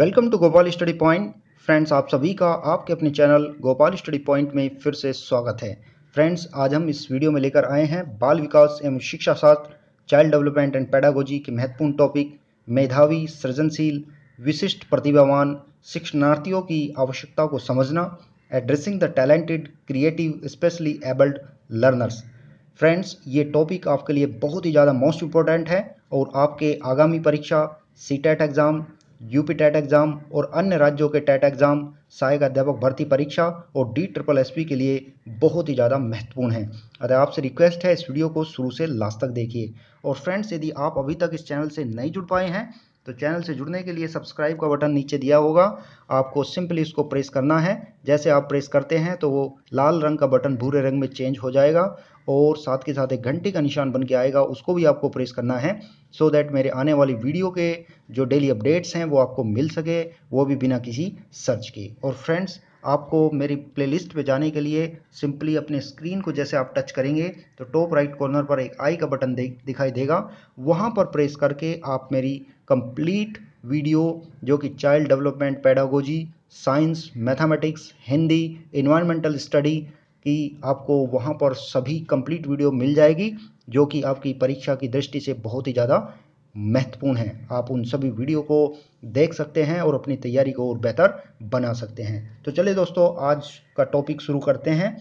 welcome to Gopal study point friends आप सभी का आपके अपने चैनल गोपाल स्टडी पॉइंट में फिर से स्वागत है फ्रेंड्स आज हम इस वीडियो में लेकर आए हैं बाल विकास एवं शिक्षा शास्त्र चाइल्ड डेवलपमेंट एंड पैडागोजी के महत्वपूर्ण टॉपिक मेधावी सृजनशील विशिष्ट प्रतिभावान शिक्षणार्थियों की आवश्यकता को समझना addressing the talented creative specially abled learners friends ये टॉपिक आपके लिए बहुत ही ज़्यादा मोस्ट इम्पोर्टेंट है और आपके आगामी परीक्षा C exam UP TET exam और अन्य राज्यों के टेट एग्ज़ाम सहायक अध्यापक भर्ती परीक्षा और डी ट्रिपल एस के लिए बहुत ही ज़्यादा महत्वपूर्ण है अतः आपसे रिक्वेस्ट है इस वीडियो को शुरू से लास्ट तक देखिए और फ्रेंड्स यदि आप अभी तक इस चैनल से नहीं जुड़ पाए हैं तो चैनल से जुड़ने के लिए सब्सक्राइब का बटन नीचे दिया होगा आपको सिंपली इसको प्रेस करना है जैसे आप प्रेस करते हैं तो वो लाल रंग का बटन भूरे रंग में चेंज हो जाएगा और साथ के साथ एक घंटी का निशान बन के आएगा उसको भी आपको प्रेस करना है सो so दैट मेरे आने वाली वीडियो के जो डेली अपडेट्स हैं वो आपको मिल सके वो भी बिना किसी सर्च के और फ्रेंड्स आपको मेरी प्लेलिस्ट पे जाने के लिए सिंपली अपने स्क्रीन को जैसे आप टच करेंगे तो टॉप राइट कॉर्नर पर एक आई का बटन दे, दिखाई देगा वहाँ पर प्रेस करके आप मेरी कंप्लीट वीडियो जो कि child development pedagogy science mathematics Hindi environmental study की आपको वहाँ पर सभी कंप्लीट वीडियो मिल जाएगी जो कि आपकी परीक्षा की दृष्टि से बहुत ही ज़्यादा महत्वपूर्ण हैं आप उन सभी वीडियो को देख सकते हैं और अपनी तैयारी को और बेहतर बना सकते हैं तो चलिए दोस्तों आज का टॉपिक शुरू करते हैं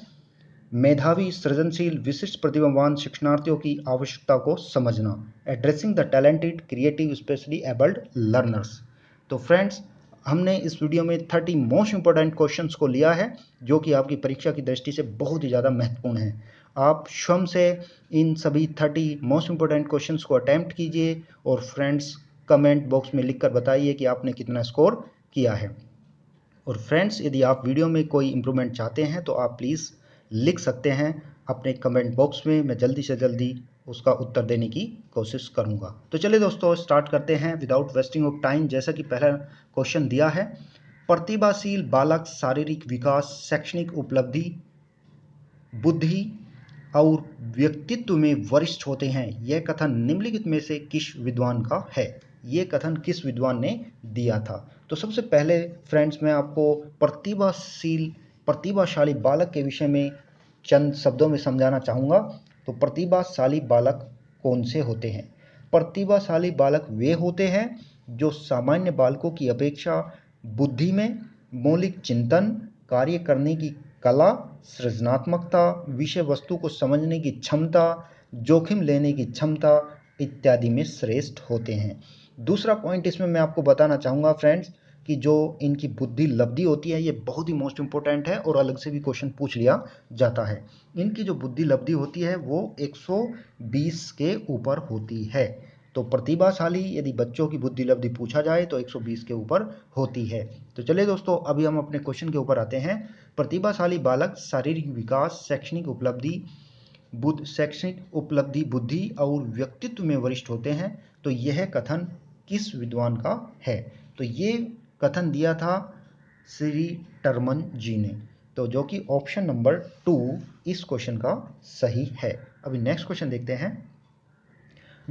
मेधावी सृजनशील विशिष्ट प्रतिभावान शिक्षणार्थियों की आवश्यकता को समझना addressing the talented creative specially abled learners तो फ्रेंड्स हमने इस वीडियो में थर्टी मोस्ट इंपॉर्टेंट क्वेश्चंस को लिया है जो कि आपकी परीक्षा की दृष्टि से बहुत ही ज़्यादा महत्वपूर्ण है आप स्वयं से इन सभी थर्टी मोस्ट इंपॉर्टेंट क्वेश्चन को अटैम्प्ट कीजिए और फ्रेंड्स कमेंट बॉक्स में लिखकर बताइए कि आपने कितना स्कोर किया है और फ्रेंड्स यदि आप वीडियो में कोई इम्प्रूवमेंट चाहते हैं तो आप प्लीज़ लिख सकते हैं अपने कमेंट बॉक्स में मैं जल्दी से जल्दी उसका उत्तर देने की कोशिश करूंगा तो चलिए दोस्तों स्टार्ट करते हैं विदाउट वेस्टिंग ऑफ टाइम जैसा कि पहला क्वेश्चन दिया है प्रतिभाशील बालक शारीरिक विकास शैक्षणिक उपलब्धि बुद्धि और व्यक्तित्व में वरिष्ठ होते हैं यह कथन निम्नलिखित में से किस विद्वान का है ये कथन किस विद्वान ने दिया था तो सबसे पहले फ्रेंड्स मैं आपको प्रतिभाशील प्रतिभाशाली बालक के विषय में चंद शब्दों में समझाना चाहूँगा तो प्रतिभाशाली बालक कौन से होते हैं प्रतिभाशाली बालक वे होते हैं जो सामान्य बालकों की अपेक्षा बुद्धि में मौलिक चिंतन कार्य करने की कला सृजनात्मकता विषय वस्तु को समझने की क्षमता जोखिम लेने की क्षमता इत्यादि में श्रेष्ठ होते हैं दूसरा पॉइंट इसमें मैं आपको बताना चाहूँगा फ्रेंड्स कि जो इनकी बुद्धि लब्धि होती है ये बहुत ही मोस्ट इम्पोर्टेंट है और अलग से भी क्वेश्चन पूछ लिया जाता है इनकी जो बुद्धि लब्धि होती है वो 120 के ऊपर होती है तो प्रतिभाशाली यदि बच्चों की बुद्धि लब्धि पूछा जाए तो 120 के ऊपर होती है तो चलिए दोस्तों अभी हम अपने क्वेश्चन के ऊपर आते हैं प्रतिभाशाली बालक शारीरिक विकास शैक्षणिक उपलब्धि बुद्ध शैक्षणिक उपलब्धि बुद्धि और व्यक्तित्व में वरिष्ठ होते हैं तो यह कथन किस विद्वान का है तो ये कथन दिया था श्री टर्मन जी ने तो जो कि ऑप्शन नंबर टू इस क्वेश्चन का सही है अभी नेक्स्ट क्वेश्चन देखते हैं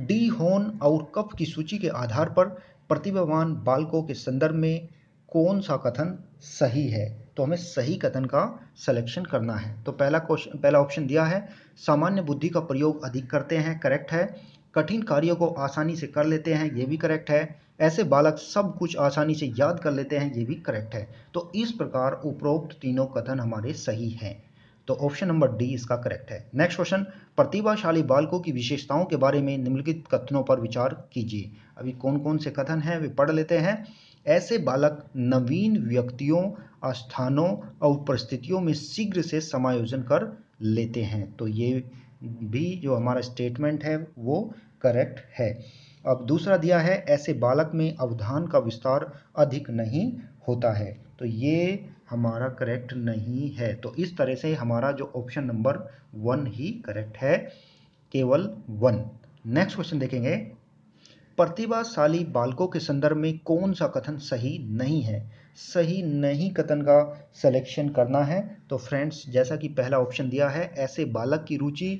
डी होन और कफ की सूची के आधार पर प्रतिभावान बालकों के संदर्भ में कौन सा कथन सही है तो हमें सही कथन का सिलेक्शन करना है तो पहला क्वेश्चन पहला ऑप्शन दिया है सामान्य बुद्धि का प्रयोग अधिक करते हैं करेक्ट है कठिन कार्यों को आसानी से कर लेते हैं ये भी करेक्ट है ऐसे बालक सब कुछ आसानी से याद कर लेते हैं ये भी करेक्ट है तो इस प्रकार उपरोक्त तीनों कथन हमारे सही हैं तो ऑप्शन नंबर डी इसका करेक्ट है नेक्स्ट क्वेश्चन प्रतिभाशाली बालकों की विशेषताओं के बारे में निम्नलिखित कथनों पर विचार कीजिए अभी कौन कौन से कथन हैं वे पढ़ लेते हैं ऐसे बालक नवीन व्यक्तियों स्थानों और परिस्थितियों में शीघ्र से समायोजन कर लेते हैं तो ये भी जो हमारा स्टेटमेंट है वो करेक्ट है अब दूसरा दिया है ऐसे बालक में अवधान का विस्तार अधिक नहीं होता है तो ये हमारा करेक्ट नहीं है तो इस तरह से हमारा जो ऑप्शन नंबर वन ही करेक्ट है केवल वन नेक्स्ट क्वेश्चन देखेंगे प्रतिभाशाली बालकों के संदर्भ में कौन सा कथन सही नहीं है सही नहीं कथन का सिलेक्शन करना है तो फ्रेंड्स जैसा कि पहला ऑप्शन दिया है ऐसे बालक की रुचि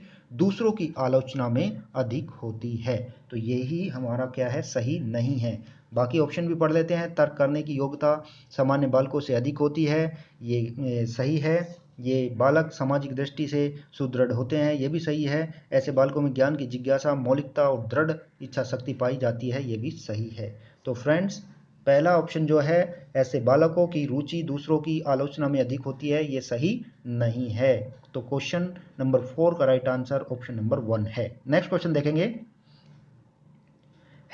दूसरों की आलोचना में अधिक होती है तो यही हमारा क्या है सही नहीं है बाकी ऑप्शन भी पढ़ लेते हैं तर्क करने की योग्यता सामान्य बालकों से अधिक होती है ये सही है ये बालक सामाजिक दृष्टि से सुदृढ़ होते हैं ये भी सही है ऐसे बालकों में ज्ञान की जिज्ञासा मौलिकता और दृढ़ इच्छा शक्ति पाई जाती है ये भी सही है तो फ्रेंड्स पहला ऑप्शन जो है ऐसे बालकों की रुचि दूसरों की आलोचना में अधिक होती है ये सही नहीं है तो क्वेश्चन नंबर फोर का right answer option number one है नेक्स्ट क्वेश्चन देखेंगे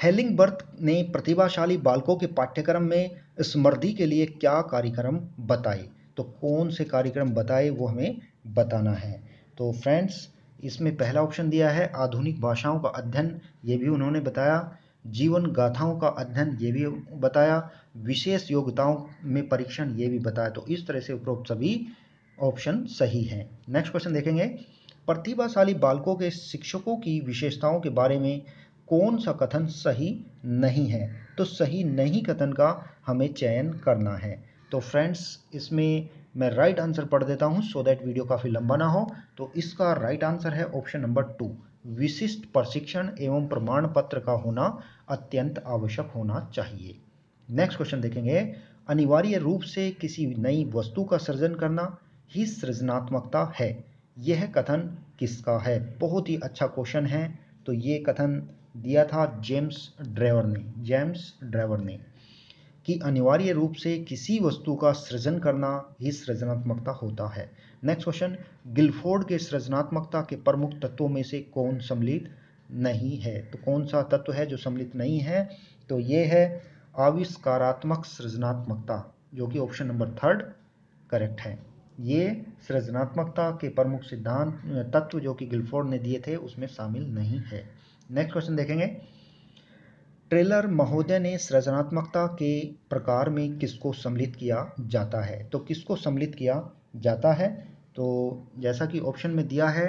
हेलिंग बर्थ ने प्रतिभाशाली बालकों के पाठ्यक्रम में स्मृति के लिए क्या कार्यक्रम बताए तो कौन से कार्यक्रम बताए वो हमें बताना है तो फ्रेंड्स इसमें पहला ऑप्शन दिया है आधुनिक भाषाओं का अध्ययन ये भी उन्होंने बताया जीवन गाथाओं का अध्ययन ये भी बताया विशेष योग्यताओं में परीक्षण ये भी बताया तो इस तरह से उपरोक्त सभी ऑप्शन सही हैं नेक्स्ट क्वेश्चन देखेंगे प्रतिभाशाली बालकों के शिक्षकों की विशेषताओं के बारे में कौन सा कथन सही नहीं है तो सही नहीं कथन का हमें चयन करना है तो फ्रेंड्स इसमें मैं राइट आंसर पढ़ देता हूँ सो दैट वीडियो काफ़ी लंबा ना हो तो इसका राइट आंसर है ऑप्शन नंबर टू विशिष्ट प्रशिक्षण एवं प्रमाण पत्र का होना अत्यंत आवश्यक होना चाहिए नेक्स्ट क्वेश्चन देखेंगे अनिवार्य रूप से किसी नई वस्तु का सृजन करना ही सृजनात्मकता है यह कथन किसका है बहुत ही अच्छा क्वेश्चन है तो ये कथन दिया था जेम्स ड्राइवर ने जेम्स ड्राइवर ने कि अनिवार्य रूप से किसी वस्तु का सृजन करना ही सृजनात्मकता होता है नेक्स्ट क्वेश्चन गिलफोर्ड के सृजनात्मकता के प्रमुख तत्वों में से कौन सम्मिलित नहीं है तो कौन सा तत्व है जो सम्मिलित नहीं है तो ये है आविष्कारात्मक सृजनात्मकता जो कि ऑप्शन नंबर थर्ड करेक्ट है ये सृजनात्मकता के प्रमुख सिद्धांत तत्व जो कि गिलफोर्ड ने दिए थे उसमें शामिल नहीं है नेक्स्ट क्वेश्चन देखेंगे ट्रेलर महोदय ने सृजनात्मकता के प्रकार में किसको सम्मिलित किया जाता है तो किसको सम्मिलित किया जाता है तो जैसा कि ऑप्शन में दिया है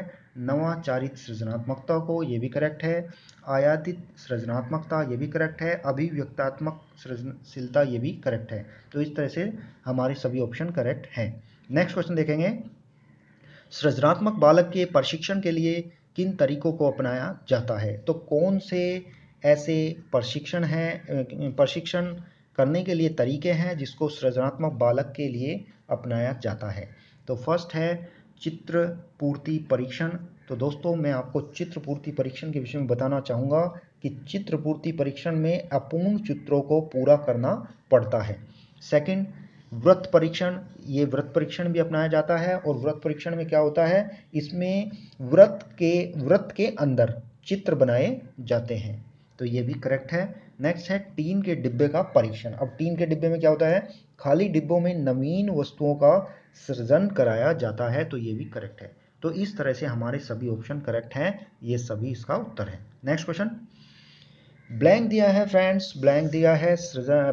नवाचारित सृजनात्मकता को ये भी करेक्ट है आयातित सृजनात्मकता ये भी करेक्ट है अभिव्यक्तात्मक सृजनशीलता ये भी करेक्ट है तो इस तरह से हमारे सभी ऑप्शन करेक्ट हैं नेक्स्ट क्वेश्चन देखेंगे सृजनात्मक बालक के प्रशिक्षण के लिए किन तरीकों को अपनाया जाता है तो कौन से ऐसे प्रशिक्षण हैं प्रशिक्षण करने के लिए तरीके हैं जिसको सृजनात्मक बालक के लिए अपनाया जाता है तो फर्स्ट है चित्र पूर्ति परीक्षण तो दोस्तों मैं आपको चित्र पूर्ति परीक्षण के विषय में बताना चाहूँगा कि चित्र पूर्ति परीक्षण में अपूर्ण चित्रों को पूरा करना पड़ता है सेकंड व्रत परीक्षण ये व्रत परीक्षण भी अपनाया जाता है और व्रत परीक्षण में क्या होता है इसमें व्रत के व्रत के अंदर चित्र बनाए जाते हैं तो ये भी करेक्ट है नेक्स्ट है टीन के डिब्बे का परीक्षण अब टीन के डिब्बे में क्या होता है खाली डिब्बों में नवीन वस्तुओं का सृजन कराया जाता है तो ये भी करेक्ट है तो इस तरह से हमारे सभी ऑप्शन करेक्ट हैं ये सभी इसका उत्तर है नेक्स्ट क्वेश्चन ब्लैंक दिया है फ्रेंड्स ब्लैंक दिया है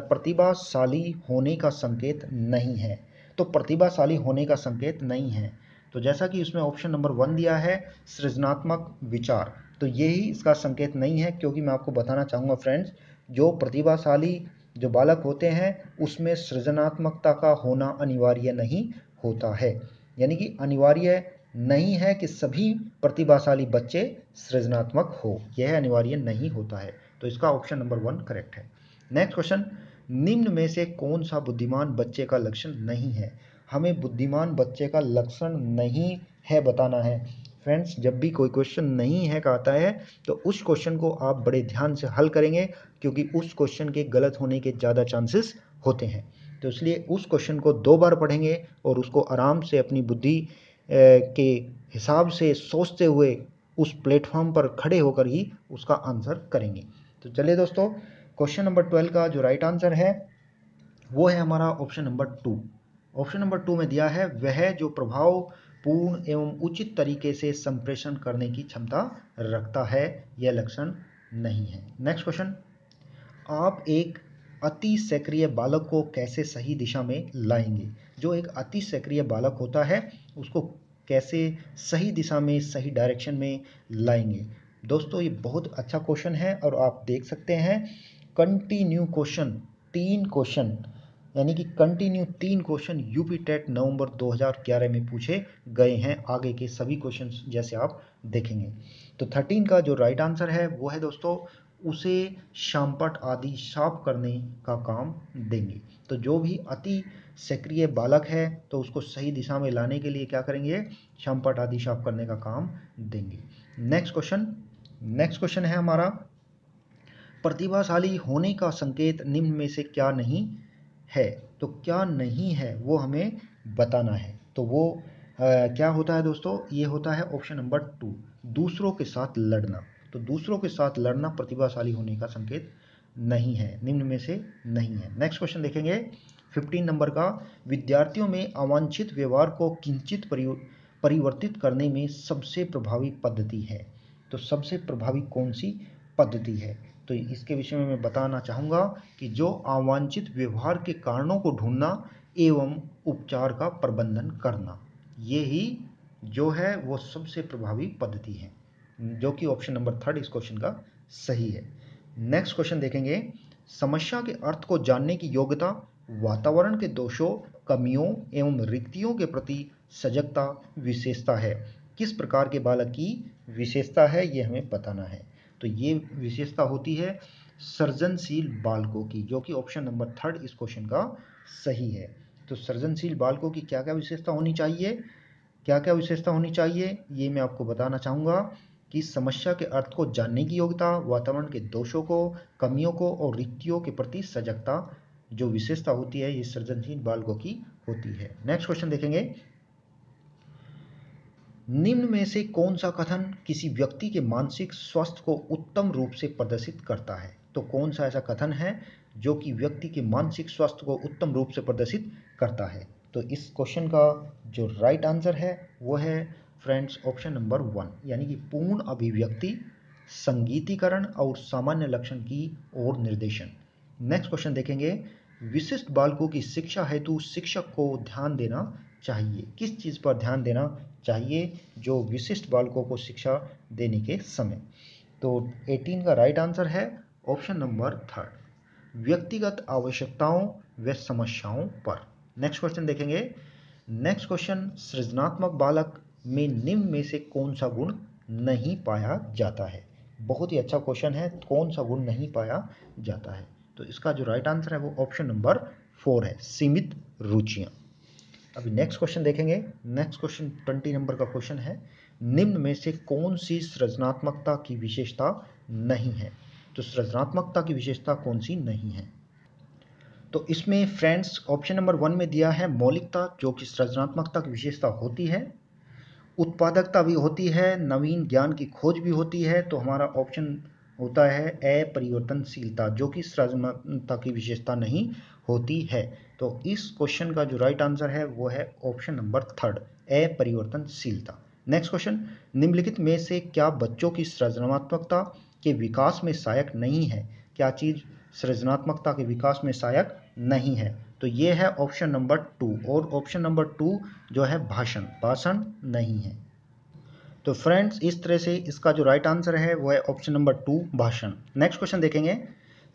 प्रतिभाशाली होने का संकेत नहीं है तो प्रतिभाशाली होने का संकेत नहीं है तो जैसा कि उसमें ऑप्शन नंबर वन दिया है सृजनात्मक विचार तो यही इसका संकेत नहीं है क्योंकि मैं आपको बताना चाहूँगा फ्रेंड्स जो प्रतिभाशाली जो बालक होते हैं उसमें सृजनात्मकता का होना अनिवार्य नहीं होता है यानी कि अनिवार्य नहीं है कि सभी प्रतिभाशाली बच्चे सृजनात्मक हो यह अनिवार्य नहीं होता है तो इसका ऑप्शन नंबर वन करेक्ट है नेक्स्ट क्वेश्चन निम्न में से कौन सा बुद्धिमान बच्चे का लक्षण नहीं है हमें बुद्धिमान बच्चे का लक्षण नहीं है बताना है फ्रेंड्स जब भी कोई क्वेश्चन नहीं है कहता है तो उस क्वेश्चन को आप बड़े ध्यान से हल करेंगे क्योंकि उस क्वेश्चन के गलत होने के ज़्यादा चांसेस होते हैं तो इसलिए उस क्वेश्चन को दो बार पढ़ेंगे और उसको आराम से अपनी बुद्धि के हिसाब से सोचते हुए उस प्लेटफॉर्म पर खड़े होकर ही उसका आंसर करेंगे तो चलिए दोस्तों क्वेश्चन नंबर ट्वेल्व का जो राइट आंसर है वो है हमारा option number two option number two में दिया है वह जो प्रभाव पूर्ण एवं उचित तरीके से संप्रेषण करने की क्षमता रखता है यह लक्षण नहीं है नेक्स्ट क्वेश्चन आप एक अति सक्रिय बालक को कैसे सही दिशा में लाएंगे जो एक अति सक्रिय बालक होता है उसको कैसे सही दिशा में सही डायरेक्शन में लाएंगे दोस्तों ये बहुत अच्छा क्वेश्चन है और आप देख सकते हैं कंटिन्यू क्वेश्चन तीन क्वेश्चन यानी कि कंटिन्यू तीन क्वेश्चन यूपी टेट नवंबर 2011 में पूछे गए हैं आगे के सभी क्वेश्चन जैसे आप देखेंगे तो 13 का जो राइट आंसर है वो है दोस्तों उसे शामपट आदि साफ करने का काम देंगे तो जो भी अति सक्रिय बालक है तो उसको सही दिशा में लाने के लिए क्या करेंगे शामपट आदि साफ करने का काम देंगे नेक्स्ट क्वेश्चन नेक्स्ट क्वेश्चन है हमारा प्रतिभाशाली होने का संकेत निम्न में से क्या नहीं है तो क्या नहीं है वो हमें बताना है तो वो आ, क्या होता है दोस्तों ये होता है ऑप्शन नंबर टू दूसरों के साथ लड़ना तो दूसरों के साथ लड़ना प्रतिभाशाली होने का संकेत नहीं है निम्न में से नहीं है नेक्स्ट क्वेश्चन देखेंगे फिफ्टीन नंबर का विद्यार्थियों में अवांछित व्यवहार को किंचित परिवर्तित करने में सबसे प्रभावी पद्धति है तो सबसे प्रभावी कौन सी पद्धति है तो इसके विषय में मैं बताना चाहूँगा कि जो अवांछित व्यवहार के कारणों को ढूंढना एवं उपचार का प्रबंधन करना ये ही जो है वो सबसे प्रभावी पद्धति है जो कि ऑप्शन नंबर थर्ड इस क्वेश्चन का सही है नेक्स्ट क्वेश्चन देखेंगे समस्या के अर्थ को जानने की योग्यता वातावरण के दोषों कमियों एवं रिक्तियों के प्रति सजगता विशेषता है किस प्रकार के बालक की विशेषता है ये हमें बताना है तो ये विशेषता होती है सर्जनशील बालकों की जो कि ऑप्शन नंबर थर्ड इस क्वेश्चन का सही है तो सर्जनशील बालकों की क्या क्या विशेषता होनी चाहिए क्या क्या विशेषता होनी चाहिए ये मैं आपको बताना चाहूँगा कि समस्या के अर्थ को जानने की योग्यता वातावरण के दोषों को कमियों को और रिक्तियों के प्रति सजगता जो विशेषता होती है ये सृजनशील बालकों की होती है नेक्स्ट क्वेश्चन देखेंगे निम्न में से कौन सा कथन किसी व्यक्ति के मानसिक स्वास्थ्य को उत्तम रूप से प्रदर्शित करता है तो कौन सा ऐसा कथन है जो कि व्यक्ति के मानसिक स्वास्थ्य को उत्तम रूप से प्रदर्शित करता है तो इस क्वेश्चन का जो राइट आंसर है वो है फ्रेंड्स ऑप्शन नंबर वन यानी कि पूर्ण अभिव्यक्ति संगीतीकरण और सामान्य लक्षण की ओर निर्देशन नेक्स्ट क्वेश्चन देखेंगे विशिष्ट बालकों की शिक्षा हेतु शिक्षक को ध्यान देना चाहिए किस चीज़ पर ध्यान देना चाहिए जो विशिष्ट बालकों को शिक्षा देने के समय तो 18 का राइट आंसर है ऑप्शन नंबर थर्ड व्यक्तिगत आवश्यकताओं व समस्याओं पर नेक्स्ट क्वेश्चन देखेंगे नेक्स्ट क्वेश्चन सृजनात्मक बालक में निम्न में से कौन सा गुण नहीं पाया जाता है बहुत ही अच्छा क्वेश्चन है कौन सा गुण नहीं पाया जाता है तो इसका जो राइट आंसर है वो ऑप्शन नंबर फोर है सीमित रुचियाँ अभी नेक्स्ट क्वेश्चन देखेंगे नेक्स्ट क्वेश्चन ट्वेंटी नंबर का क्वेश्चन है निम्न में से कौन सी सृजनात्मकता की विशेषता नहीं है तो सृजनात्मकता की विशेषता कौन सी नहीं है तो इसमें फ्रेंड्स ऑप्शन नंबर वन में दिया है मौलिकता जो कि सृजनात्मकता की विशेषता होती है उत्पादकता भी होती है नवीन ज्ञान की खोज भी होती है तो हमारा ऑप्शन होता है अपरिवर्तनशीलता जो कि सृजनात्मकता की विशेषता नहीं होती है तो इस क्वेश्चन का जो राइट आंसर है वो है ऑप्शन नंबर थर्ड अपरिवर्तनशीलता नेक्स्ट क्वेश्चन निम्नलिखित में से क्या बच्चों की सृजनात्मकता के विकास में सहायक नहीं है क्या चीज़ सृजनात्मकता के विकास में सहायक नहीं है तो ये है ऑप्शन नंबर टू और ऑप्शन नंबर टू जो है भाषण भाषण नहीं है तो फ्रेंड्स इस तरह से इसका जो राइट आंसर है वो है ऑप्शन नंबर टू भाषण नेक्स्ट क्वेश्चन देखेंगे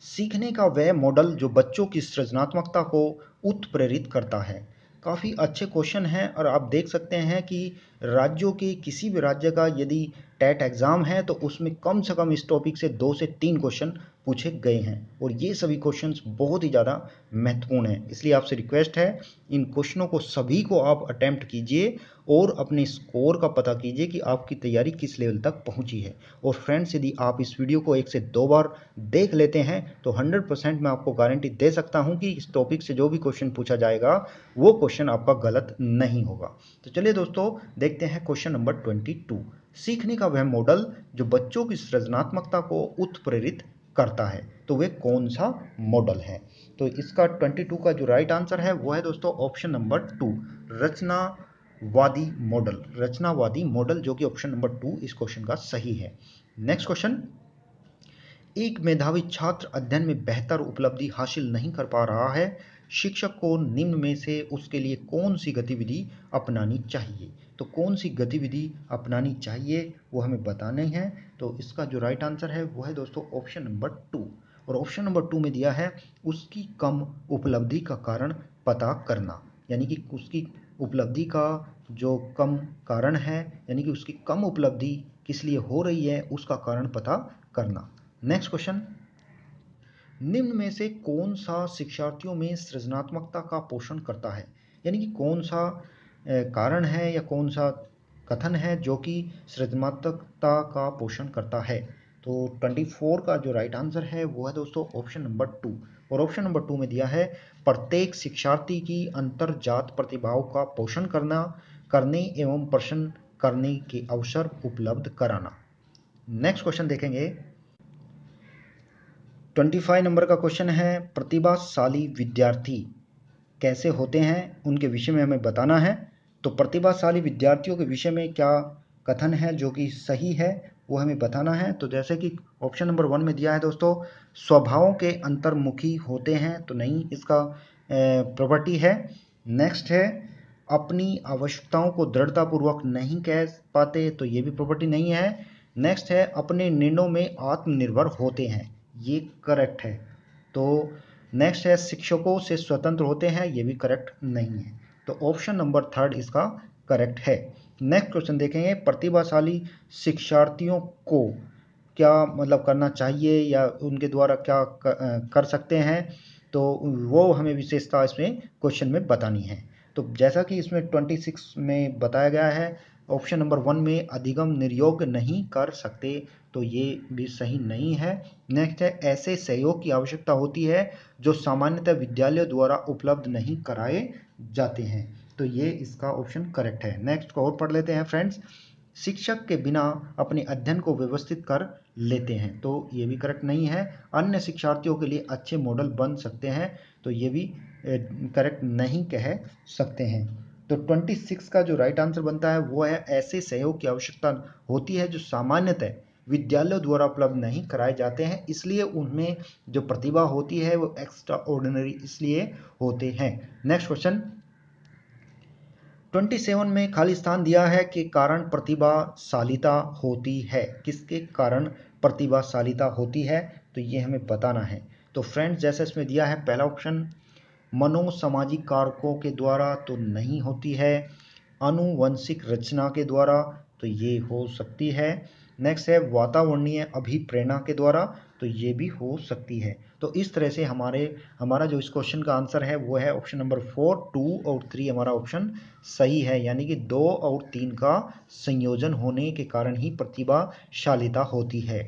सीखने का वह मॉडल जो बच्चों की सृजनात्मकता को उत्प्रेरित करता है काफ़ी अच्छे क्वेश्चन हैं और आप देख सकते हैं कि राज्यों के किसी भी राज्य का यदि टेट एग्ज़ाम है तो उसमें कम से कम इस टॉपिक से दो से तीन क्वेश्चन पूछे गए हैं और ये सभी क्वेश्चन बहुत ही ज़्यादा महत्वपूर्ण हैं इसलिए आपसे रिक्वेस्ट है इन क्वेश्चनों को सभी को आप अटैम्प्ट कीजिए और अपने स्कोर का पता कीजिए कि आपकी तैयारी किस लेवल तक पहुंची है और फ्रेंड्स यदि आप इस वीडियो को एक से दो बार देख लेते हैं तो 100 परसेंट मैं आपको गारंटी दे सकता हूं कि इस टॉपिक से जो भी क्वेश्चन पूछा जाएगा वो क्वेश्चन आपका गलत नहीं होगा तो चलिए दोस्तों देखते हैं क्वेश्चन नंबर ट्वेंटी सीखने का वह मॉडल जो बच्चों की सृजनात्मकता को उत्प्रेरित करता है तो वे कौन सा मॉडल है तो इसका 22 का जो राइट आंसर है वो है दोस्तों ऑप्शन नंबर टू रचनावादी मॉडल रचनावादी मॉडल जो कि ऑप्शन नंबर टू इस क्वेश्चन का सही है नेक्स्ट क्वेश्चन एक मेधावी छात्र अध्ययन में बेहतर उपलब्धि हासिल नहीं कर पा रहा है शिक्षक को निम्न में से उसके लिए कौन सी गतिविधि अपनानी चाहिए तो कौन सी गतिविधि अपनानी चाहिए वो हमें बताने हैं तो इसका जो राइट आंसर है वो है दोस्तों ऑप्शन नंबर टू और ऑप्शन नंबर टू में दिया है उसकी कम उपलब्धि का कारण पता करना यानी कि उसकी उपलब्धि का जो कम कारण है यानी कि उसकी कम उपलब्धि किस लिए हो रही है उसका कारण पता करना नेक्स्ट क्वेश्चन निम्न में से कौन सा शिक्षार्थियों में सृजनात्मकता का पोषण करता है यानी कि कौन सा कारण है या कौन सा कथन है जो कि सृजनात्मकता का पोषण करता है तो 24 का जो राइट आंसर है वो है दोस्तों ऑप्शन नंबर टू और ऑप्शन नंबर टू में दिया है प्रत्येक शिक्षार्थी की अंतर जात प्रतिभाओं का पोषण करना करने एवं प्रश्न करने के अवसर उपलब्ध कराना नेक्स्ट क्वेश्चन देखेंगे ट्वेंटी फाइव नंबर का क्वेश्चन है प्रतिभाशाली विद्यार्थी कैसे होते हैं उनके विषय में हमें बताना है तो प्रतिभाशाली विद्यार्थियों के विषय में क्या कथन है जो कि सही है वो हमें बताना है तो जैसे कि ऑप्शन नंबर वन में दिया है दोस्तों स्वभाव के अंतर्मुखी होते हैं तो नहीं इसका प्रॉपर्टी है नेक्स्ट है अपनी आवश्यकताओं को दृढ़तापूर्वक नहीं कह पाते तो ये भी प्रॉपर्टी नहीं है नेक्स्ट है अपने निर्णयों में आत्मनिर्भर होते हैं ये करेक्ट है तो नेक्स्ट है शिक्षकों से स्वतंत्र होते हैं ये भी करेक्ट नहीं है तो ऑप्शन नंबर थर्ड इसका करेक्ट है नेक्स्ट क्वेश्चन देखेंगे प्रतिभाशाली शिक्षार्थियों को क्या मतलब करना चाहिए या उनके द्वारा क्या कर सकते हैं तो वो हमें विशेषता इसमें क्वेश्चन में बतानी है तो जैसा कि इसमें ट्वेंटी सिक्स में बताया गया है ऑप्शन नंबर वन में अधिगम निर्योग नहीं कर सकते तो ये भी सही नहीं है नेक्स्ट है ऐसे सहयोग की आवश्यकता होती है जो सामान्यतः विद्यालयों द्वारा उपलब्ध नहीं कराए जाते हैं तो ये इसका ऑप्शन करेक्ट है नेक्स्ट को और पढ़ लेते हैं फ्रेंड्स शिक्षक के बिना अपने अध्ययन को व्यवस्थित कर लेते हैं तो ये भी करेक्ट नहीं है अन्य शिक्षार्थियों के लिए अच्छे मॉडल बन सकते हैं तो ये भी करेक्ट नहीं कह सकते हैं तो 26 का जो राइट आंसर बनता है वो है ऐसे सहयोग की आवश्यकता होती है जो सामान्यतः विद्यालयों द्वारा उपलब्ध नहीं कराए जाते हैं इसलिए उनमें जो प्रतिभा होती है वो एक्स्ट्रा ऑर्डिनरी इसलिए होते हैं नेक्स्ट क्वेश्चन 27 में खाली स्थान दिया है कि कारण प्रतिभाशालिता होती है किसके कारण प्रतिभाशालिता होती है तो ये हमें बताना है तो फ्रेंड्स जैसे इसमें दिया है पहला ऑप्शन मनोसामाजिक कारकों के द्वारा तो नहीं होती है अनुवंशिक रचना के द्वारा तो ये हो सकती है नेक्स्ट है वातावरणीय अभिप्रेरणा के द्वारा तो ये भी हो सकती है तो इस तरह से हमारे हमारा जो इस क्वेश्चन का आंसर है वो है ऑप्शन नंबर फोर टू और थ्री हमारा ऑप्शन सही है यानी कि दो और तीन का संयोजन होने के कारण ही प्रतिभाशालिता होती है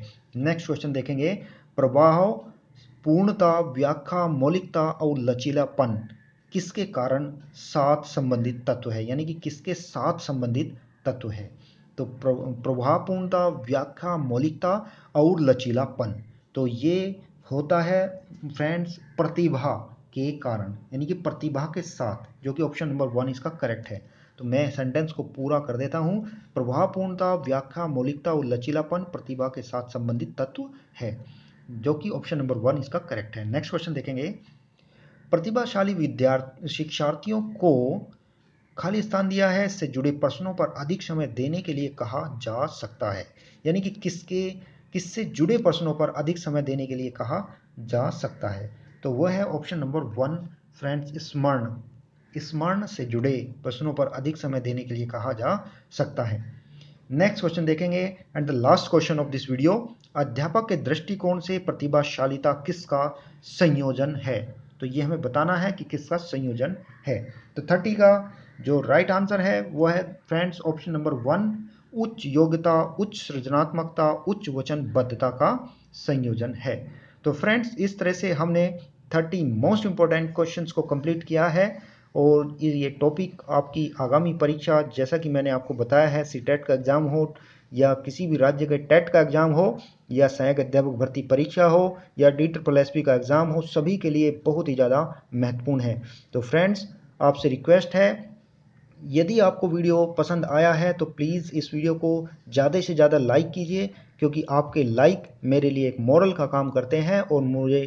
नेक्स्ट क्वेश्चन देखेंगे प्रवाह पूर्णता व्याख्या मौलिकता और लचीलापन किसके कारण साथ संबंधित तत्व है यानी कि किसके साथ संबंधित तत्व है तो प्रभावपूर्णता व्याख्या मौलिकता और लचीलापन तो ये होता है फ्रेंड्स प्रतिभा के कारण यानी कि प्रतिभा के साथ जो कि ऑप्शन नंबर वन इसका करेक्ट है तो मैं सेंटेंस को पूरा कर देता हूँ प्रभावपूर्णता व्याख्या मौलिकता और लचीलापन प्रतिभा के साथ संबंधित तत्व है जो कि ऑप्शन नंबर वन इसका करेक्ट है नेक्स्ट क्वेश्चन देखेंगे प्रतिभाशाली विद्यार्थी शिक्षार्थियों को खाली स्थान दिया है इससे जुड़े प्रश्नों पर अधिक समय देने के लिए कहा जा सकता है यानी कि किसके किससे जुड़े प्रश्नों पर अधिक समय देने के लिए कहा जा सकता है तो वह है ऑप्शन नंबर वन फ्रेंड्स स्मरण स्मरण से जुड़े प्रश्नों पर अधिक समय देने के लिए कहा जा सकता है नेक्स्ट क्वेश्चन देखेंगे and the last question of this video अध्यापक के दृष्टिकोण से प्रतिभाशालीता किसका संयोजन है तो ये हमें बताना है कि किसका संयोजन है तो थर्टी का जो राइट आंसर है वो है फ्रेंड्स ऑप्शन नंबर वन उच्च योग्यता उच्च सृजनात्मकता उच्च वचनबद्धता का संयोजन है तो फ्रेंड्स इस तरह से हमने 30 मोस्ट इंपॉर्टेंट क्वेश्चंस को कंप्लीट किया है और ये टॉपिक आपकी आगामी परीक्षा जैसा कि मैंने आपको बताया है सी e का एग्ज़ाम हो या किसी भी राज्य के टेट e का एग्ज़ाम हो या सहायक अध्यापक भर्ती परीक्षा हो या डी ट्रिपल एस का एग्ज़ाम हो सभी के लिए बहुत ही ज़्यादा महत्वपूर्ण है तो फ्रेंड्स आपसे रिक्वेस्ट है यदि आपको वीडियो पसंद आया है तो प्लीज़ इस वीडियो को ज़्यादा से ज़्यादा लाइक कीजिए क्योंकि आपके लाइक मेरे लिए एक मॉरल का काम करते हैं और मुझे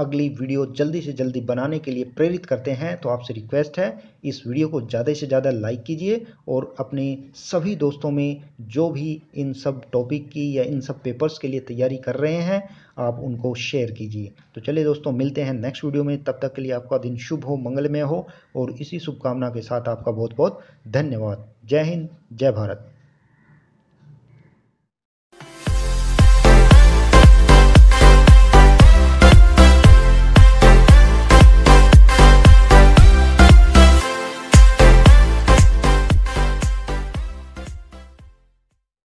अगली वीडियो जल्दी से जल्दी बनाने के लिए प्रेरित करते हैं तो आपसे रिक्वेस्ट है इस वीडियो को ज़्यादा से ज़्यादा लाइक कीजिए और अपने सभी दोस्तों में जो भी इन सब टॉपिक की या इन सब पेपर्स के लिए तैयारी कर रहे हैं आप उनको शेयर कीजिए तो चलिए दोस्तों मिलते हैं नेक्स्ट वीडियो में तब तक के लिए आपका दिन शुभ हो मंगलमय हो और इसी शुभकामना के साथ आपका बहुत बहुत धन्यवाद जय हिंद जय भारत